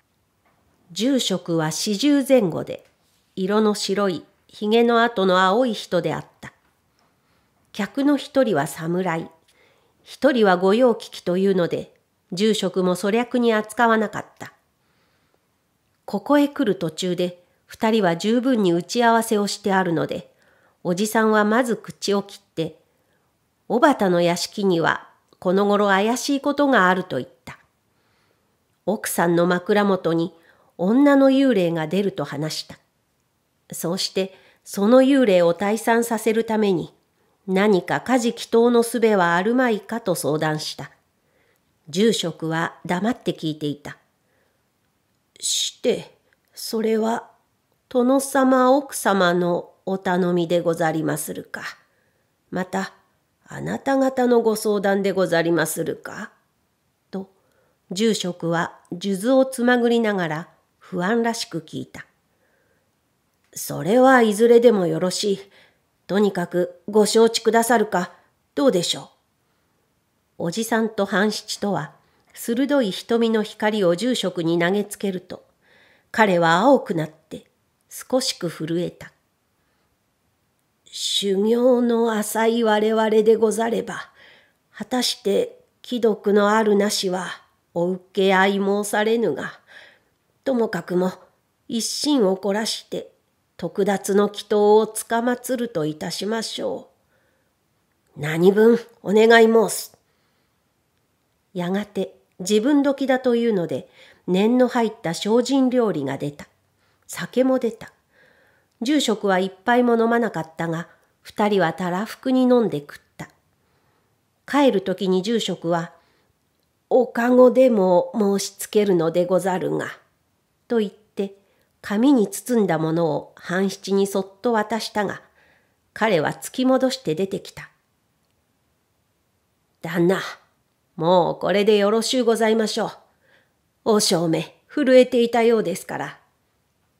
住職は四十前後で、色の白い、髭の跡の青い人であった。客の一人は侍、一人は御用聞きというので、住職も粗略に扱わなかった。ここへ来る途中で、二人は十分に打ち合わせをしてあるので、おじさんはまず口を切って、小たの屋敷にはこの頃怪しいことがあると言った。奥さんの枕元に女の幽霊が出ると話した。そうしてその幽霊を退散させるために何か家事祈祷の術はあるまいかと相談した。住職は黙って聞いていた。して、それは、殿様奥様のお頼みでござりまするか。また、あなた方のご相談でござりまするか。と、住職は数珠をつまぐりながら不安らしく聞いた。それはいずれでもよろしい。とにかくご承知くださるか、どうでしょう。おじさんと半七とは、鋭い瞳の光を住職に投げつけると、彼は青くなって、少しく震えた。修行の浅い我々でござれば、果たして既読のあるなしはお受け合い申されぬが、ともかくも一心を凝らして特奪の祈祷をつかまつるといたしましょう。何分お願い申す。やがて自分時だというので、念の入った精進料理が出た。酒も出た。住職は一杯も飲まなかったが、二人はたらふくに飲んで食った。帰る時に住職は、おかごでも申しつけるのでござるが、と言った。紙に包んだものを半七にそっと渡したが、彼は突き戻して出てきた。旦那、もうこれでよろしゅうございましょう。お正め、震えていたようですから。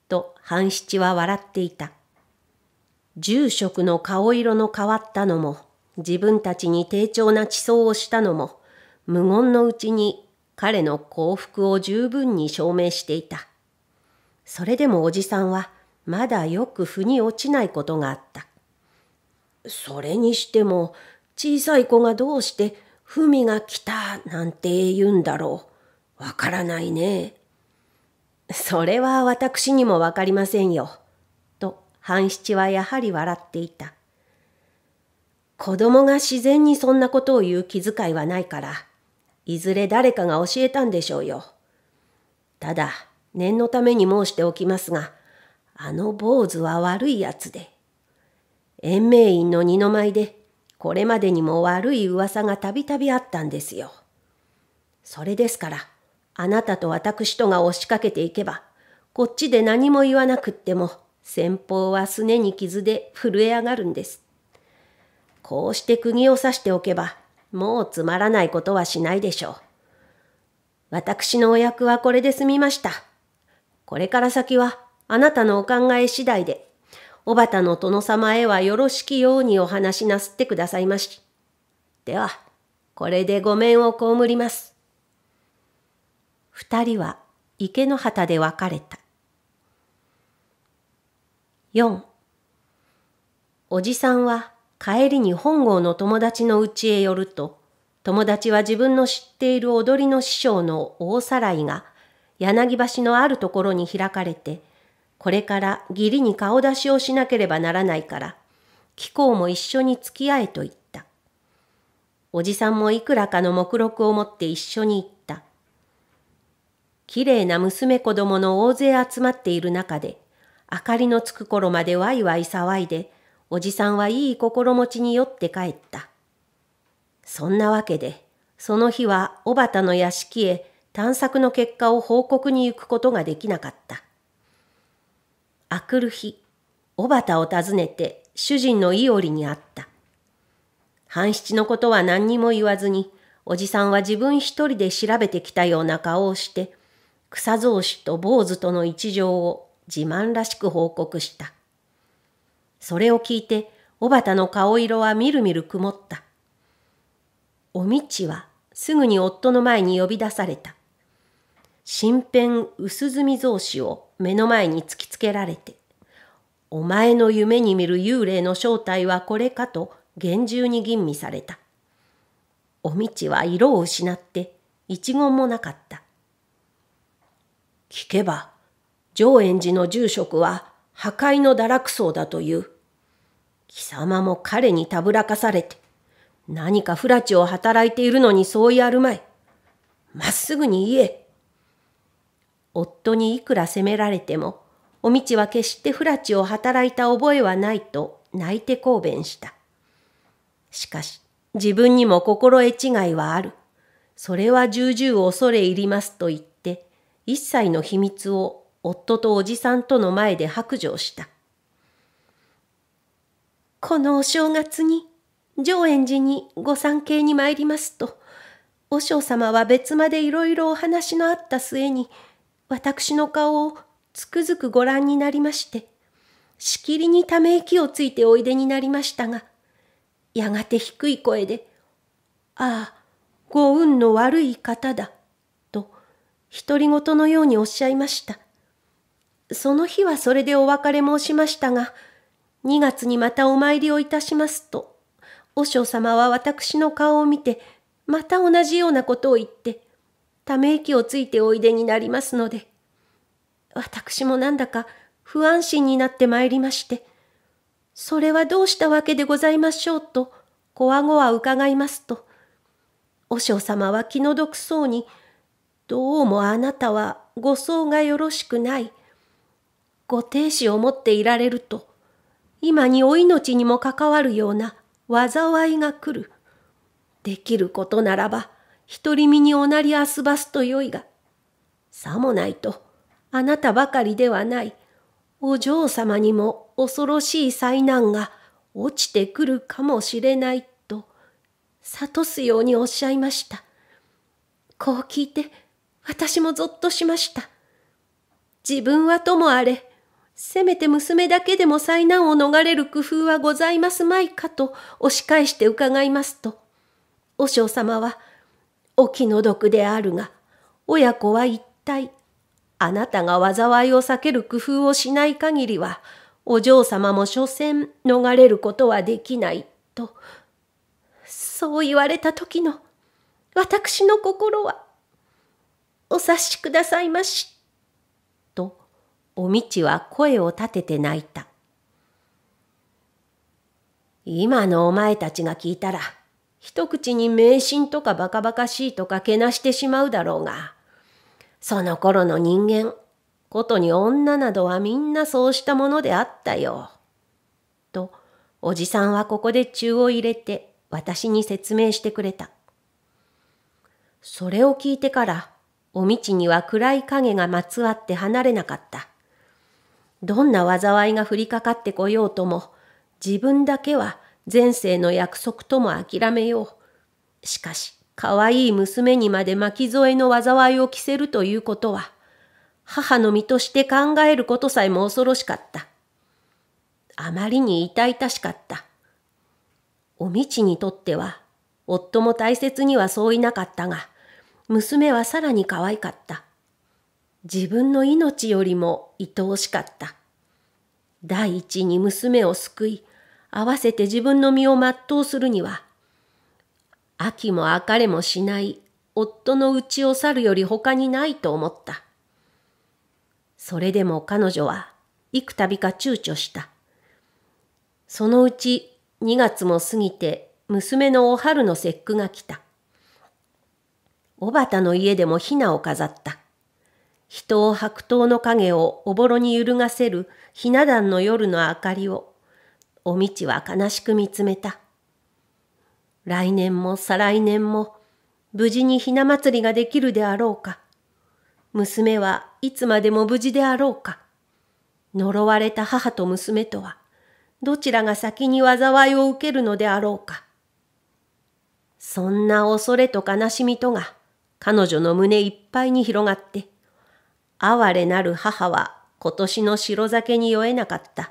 と半七は笑っていた。住職の顔色の変わったのも、自分たちに丁重な地層をしたのも、無言のうちに彼の幸福を十分に証明していた。それでもおじさんはまだよく腑に落ちないことがあった。それにしても小さい子がどうして「文が来た」なんて言うんだろう。わからないね。それは私にもわかりませんよ。と半七はやはり笑っていた。子供が自然にそんなことを言う気遣いはないから、いずれ誰かが教えたんでしょうよ。ただ、念のために申しておきますが、あの坊主は悪い奴で、延命院の二の舞で、これまでにも悪い噂がたびたびあったんですよ。それですから、あなたと私とが押しかけていけば、こっちで何も言わなくっても、先方はすねに傷で震え上がるんです。こうして釘を刺しておけば、もうつまらないことはしないでしょう。私のお役はこれで済みました。これから先はあなたのお考え次第で、小たの殿様へはよろしきようにお話しなすってくださいまし。では、これでごんを被ります。二人は池の旗で別れた。四。おじさんは帰りに本郷の友達の家へ寄ると友達は自分の知っている踊りの師匠の大さらいが柳橋のあるところに開かれて、これから義理に顔出しをしなければならないから、貴公も一緒に付き合えと言った。おじさんもいくらかの目録を持って一緒に行った。綺麗な娘子供の大勢集まっている中で、明かりのつく頃までワイワイ騒いで、おじさんはいい心持ちに酔って帰った。そんなわけで、その日は小畑の屋敷へ探索の結果を報告に行くことができなかった。あくる日、小畑を訪ねて主人の伊織に会った。半七のことは何にも言わずに、おじさんは自分一人で調べてきたような顔をして、草造子と坊主との一条を自慢らしく報告した。それを聞いて、小畑の顔色はみるみる曇った。おみちはすぐに夫の前に呼び出された。新編薄墨造紙を目の前に突きつけられて、お前の夢に見る幽霊の正体はこれかと厳重に吟味された。お道は色を失って一言もなかった。聞けば、上円寺の住職は破壊の堕落層だという。貴様も彼にたぶらかされて、何か不埒を働いているのにそうやるまい。まっすぐに言え。夫にいくら責められても、おみちは決して不らちを働いた覚えはないと泣いて抗弁した。しかし、自分にも心得違いはある。それは重々恐れ入りますと言って、一切の秘密を夫とおじさんとの前で白状した。このお正月に、上円寺にご参詣に参りますと、和尚様は別までいろいろお話のあった末に、私の顔をつくづくご覧になりまして、しきりにため息をついておいでになりましたが、やがて低い声で、ああ、ご運の悪い方だ、と、独り言のようにおっしゃいました。その日はそれでお別れ申しましたが、2月にまたお参りをいたしますと、和尚様は私の顔を見て、また同じようなことを言って、ため息をついておいでになりますので、私もなんだか不安心になってまいりまして、それはどうしたわけでございましょうと、こわごわ伺いますと、和尚様は気の毒そうに、どうもあなたはご相がよろしくない。ご亭主を持っていられると、今にお命にも関わるような災いが来る。できることならば、独り身におなりあすばすとよいが、さもないと、あなたばかりではない、お嬢様にも恐ろしい災難が落ちてくるかもしれないと、諭すようにおっしゃいました。こう聞いて、私もぞっとしました。自分はともあれ、せめて娘だけでも災難を逃れる工夫はございますまいかと押し返して伺いますと、和尚様はお気の毒であるが、親子は一体、あなたが災いを避ける工夫をしない限りは、お嬢様も所詮逃れることはできない、と。そう言われた時の、私の心は、お察しくださいまし。と、おみちは声を立てて泣いた。今のお前たちが聞いたら、一口に迷信とかバカバカしいとかけなしてしまうだろうが、その頃の人間、ことに女などはみんなそうしたものであったよ。と、おじさんはここで宙を入れて私に説明してくれた。それを聞いてから、お道には暗い影がまつわって離れなかった。どんな災いが降りかかってこようとも、自分だけは前世の約束とも諦めよう。しかし、可愛い娘にまで巻き添えの災いを着せるということは、母の身として考えることさえも恐ろしかった。あまりに痛々しかった。おみちにとっては、夫も大切にはそういなかったが、娘はさらに可愛かった。自分の命よりも愛おしかった。第一に娘を救い、合わせて自分の身を全うするには、秋も明かれもしない夫の家を去るより他にないと思った。それでも彼女は幾度か躊躇した。そのうち2月も過ぎて娘のお春の節句が来た。小たの家でもひなを飾った。人を白桃の影をおぼろに揺るがせるひな壇の夜の明かりをおみちは悲しく見つめた。来年も再来年も無事にひな祭りができるであろうか。娘はいつまでも無事であろうか。呪われた母と娘とはどちらが先に災いを受けるのであろうか。そんな恐れと悲しみとが彼女の胸いっぱいに広がって、哀れなる母は今年の白酒に酔えなかった。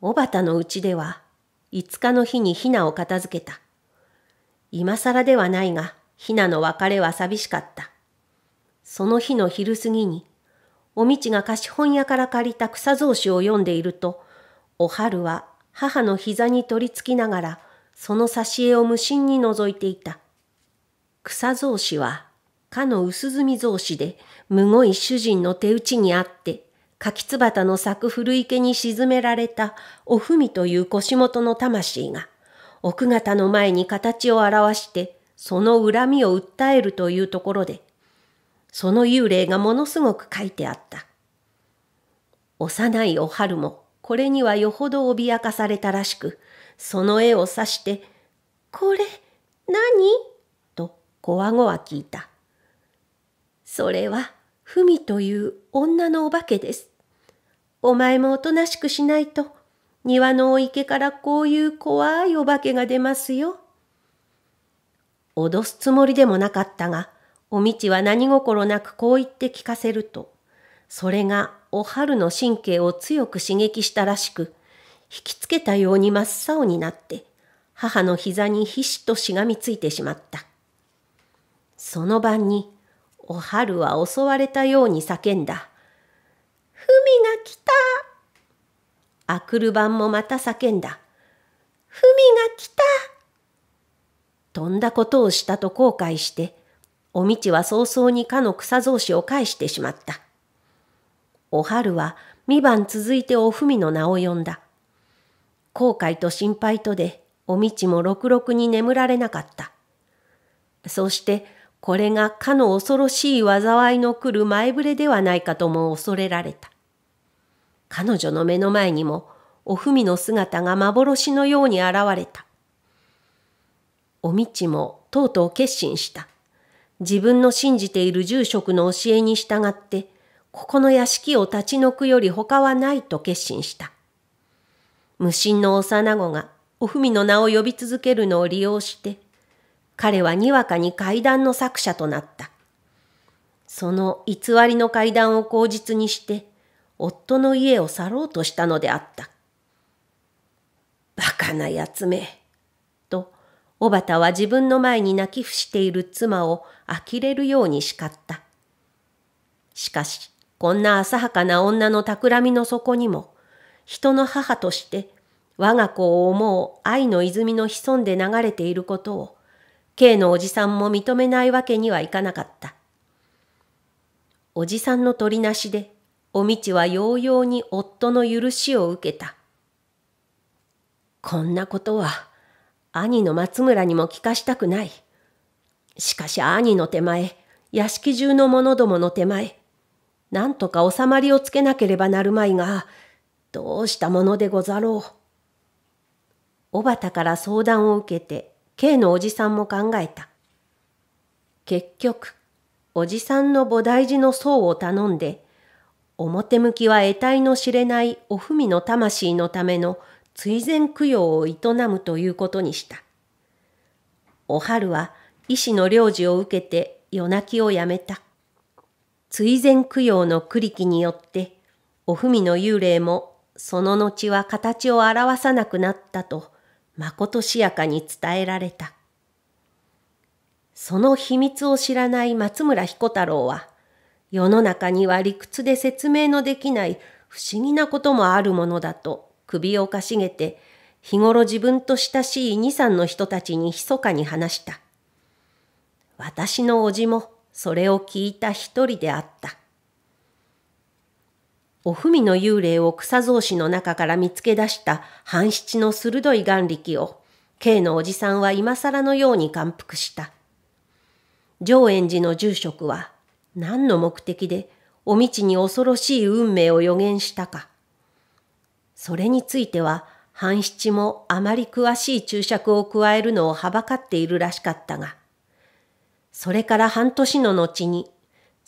小畑のうちでは、5日の日にひなを片付けた。今更ではないが、ひなの別れは寂しかった。その日の昼過ぎに、おみちが貸本屋から借りた草草子を読んでいると、おはるは母の膝に取りつきながら、その挿絵を無心に覗いていた。草草紙は、かの薄墨草紙で、むごい主人の手打ちにあって、柿つばたの咲く古池に沈められたおふみという腰元の魂が、奥方の前に形を表して、その恨みを訴えるというところで、その幽霊がものすごく書いてあった。幼いお春も、これにはよほど脅かされたらしく、その絵を指して、これ、何と、こわごわ聞いた。それは、ふみという女のお化けです。お前もおとなしくしないと、庭のお池からこういう怖いお化けが出ますよ。脅すつもりでもなかったが、おみちは何心なくこう言って聞かせると、それがお春の神経を強く刺激したらしく、引きつけたように真っ青になって、母の膝にひしとしがみついてしまった。その晩にお春は襲われたように叫んだ。ふみが来たあくる晩もまた叫んだ。ふみが来たとんだことをしたと後悔して、おみちは早々にかの草草子を返してしまった。お春は2晩続いておふみの名を呼んだ。後悔と心配とで、おみちもろくろくに眠られなかった。そうして、これがかの恐ろしい災いの来る前触れではないかとも恐れられた。彼女の目の前にも、おふみの姿が幻のように現れた。おみちもとうとう決心した。自分の信じている住職の教えに従って、ここの屋敷を立ち退くより他はないと決心した。無心の幼子がおふみの名を呼び続けるのを利用して、彼はにわかに階段の作者となった。その偽りの階段を口実にして、夫の家を去ろうとしたのであった。バカなやつめ。と、小たは自分の前に泣き伏している妻を呆れるように叱った。しかし、こんな浅はかな女の企みの底にも、人の母として我が子を思う愛の泉の潜んで流れていることを K のおじさんも認めないわけにはいかなかった。おじさんの取りなしで、おみちはようように夫の許しを受けた。こんなことは、兄の松村にも聞かしたくない。しかし兄の手前、屋敷中の者どもの手前、なんとか収まりをつけなければなるまいが、どうしたものでござろう。小畑から相談を受けて K のおじさんも考えた。結局、おじさんの菩提寺の僧を頼んで、表向きは得体の知れないお文の魂のための追善供養を営むということにした。お春は医師の領事を受けて夜泣きをやめた。追善供養の区力木によって、お文の幽霊もその後は形を表さなくなったと、まことしやかに伝えられた。その秘密を知らない松村彦太郎は、世の中には理屈で説明のできない不思議なこともあるものだと首をかしげて、日頃自分と親しい二三の人たちに密かに話した。私の叔父もそれを聞いた一人であった。おふみの幽霊を草草子の中から見つけ出した半七の鋭い眼力を、K のおじさんは今更のように感服した。上円寺の住職は、何の目的で、お道に恐ろしい運命を予言したか。それについては、半七もあまり詳しい注釈を加えるのをはばかっているらしかったが、それから半年の後に、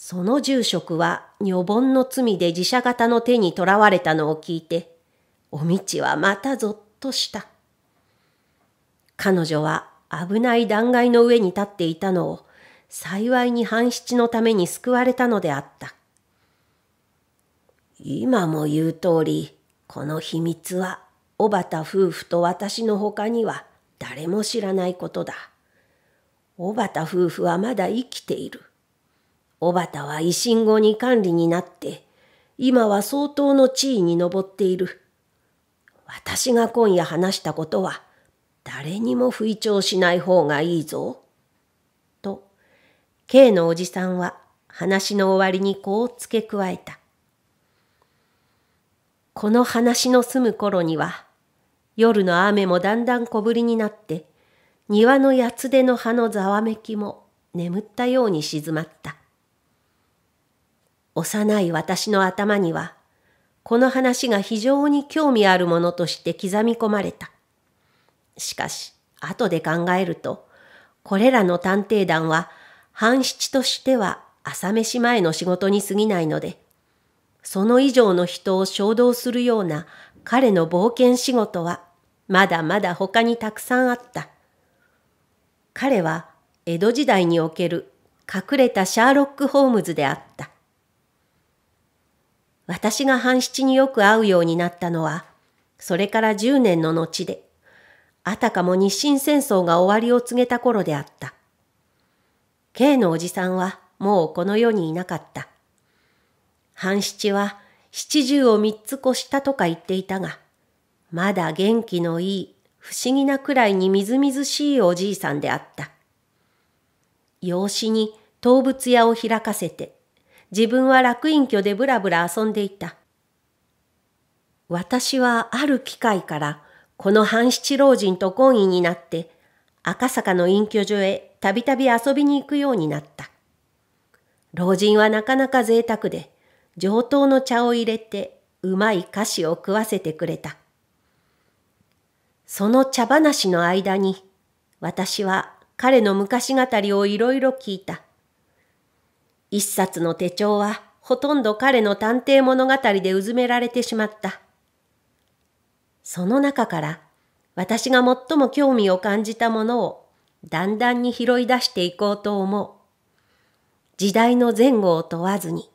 その住職は女房の罪で自社方の手にとらわれたのを聞いて、おみちはまたぞっとした。彼女は危ない断崖の上に立っていたのを、幸いに半七のために救われたのであった。今も言う通り、この秘密は、ばた夫婦と私の他には誰も知らないことだ。小た夫婦はまだ生きている。小畑は維新後に管理になって、今は相当の地位に上っている。私が今夜話したことは、誰にも吹聴しない方がいいぞ。と、K のおじさんは話の終わりにこう付け加えた。この話の済む頃には、夜の雨もだんだん小ぶりになって、庭の八つでの葉のざわめきも眠ったように静まった。幼い私の頭には、この話が非常に興味あるものとして刻み込まれた。しかし、後で考えると、これらの探偵団は、半七としては朝飯前の仕事に過ぎないので、その以上の人を衝動するような彼の冒険仕事は、まだまだ他にたくさんあった。彼は江戸時代における隠れたシャーロック・ホームズであった。私が半七によく会うようになったのは、それから10年の後で、あたかも日清戦争が終わりを告げた頃であった。K のおじさんはもうこの世にいなかった。半七は七十を三つ越したとか言っていたが、まだ元気のいい不思議なくらいにみずみずしいおじいさんであった。養子に動物屋を開かせて、自分は楽隠居でぶらぶら遊んでいた。私はある機会からこの半七老人と懇意になって赤坂の隠居所へたびたび遊びに行くようになった。老人はなかなか贅沢で上等の茶を入れてうまい菓子を食わせてくれた。その茶話の間に私は彼の昔語りをいろいろ聞いた。一冊の手帳はほとんど彼の探偵物語でうずめられてしまった。その中から私が最も興味を感じたものをだんだんに拾い出していこうと思う。時代の前後を問わずに。